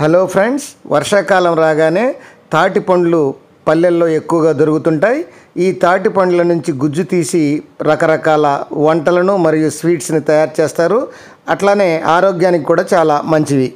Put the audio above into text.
hello friends వర్షాకాలం రాగానే తాటి పండ్లు పల్లెల్లో ఎక్కువగా దొరుకుతుంటాయి ఈ తాటి పండ్ల నుంచి గుజ్జు తీసి రకరకాల వంటలను మరియు స్వీట్స్ని తయారు చేస్తారు అట్లానే ఆరోగ్యానికి కూడా చాలా మంచివి